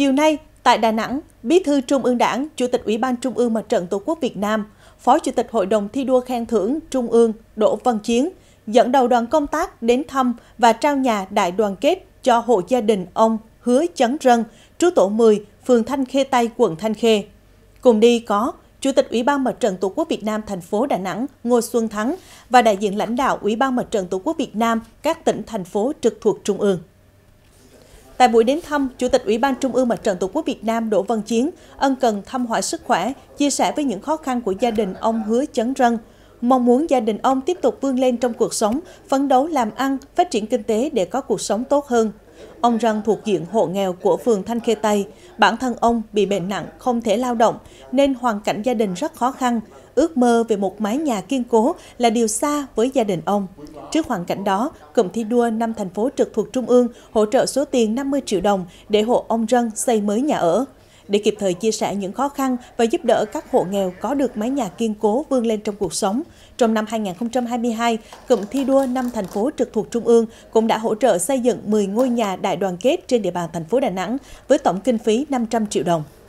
Chiều nay, tại Đà Nẵng, Bí thư Trung ương Đảng, Chủ tịch Ủy ban Trung ương Mặt trận Tổ quốc Việt Nam, Phó Chủ tịch Hội đồng thi đua khen thưởng Trung ương Đỗ Văn Chiến dẫn đầu đoàn công tác đến thăm và trao nhà đại đoàn kết cho hộ gia đình ông Hứa Chấn Rân, trú tổ 10, phường Thanh Khê Tây, quận Thanh Khê. Cùng đi có Chủ tịch Ủy ban Mặt trận Tổ quốc Việt Nam thành phố Đà Nẵng Ngô Xuân Thắng và đại diện lãnh đạo Ủy ban Mặt trận Tổ quốc Việt Nam các tỉnh thành phố trực thuộc Trung ương. Tại buổi đến thăm, Chủ tịch Ủy ban Trung ương Mặt trận Tổ quốc Việt Nam Đỗ Văn Chiến ân cần thăm hỏi sức khỏe, chia sẻ với những khó khăn của gia đình ông Hứa Chấn răng Mong muốn gia đình ông tiếp tục vươn lên trong cuộc sống, phấn đấu làm ăn, phát triển kinh tế để có cuộc sống tốt hơn. Ông Răng thuộc diện hộ nghèo của phường Thanh Khê Tây. Bản thân ông bị bệnh nặng, không thể lao động, nên hoàn cảnh gia đình rất khó khăn. Ước mơ về một mái nhà kiên cố là điều xa với gia đình ông. Trước hoàn cảnh đó, Cụm thi đua năm thành phố trực thuộc Trung ương hỗ trợ số tiền 50 triệu đồng để hộ ông Rân xây mới nhà ở. Để kịp thời chia sẻ những khó khăn và giúp đỡ các hộ nghèo có được mái nhà kiên cố vươn lên trong cuộc sống, trong năm 2022, Cụm thi đua năm thành phố trực thuộc Trung ương cũng đã hỗ trợ xây dựng 10 ngôi nhà đại đoàn kết trên địa bàn thành phố Đà Nẵng với tổng kinh phí 500 triệu đồng.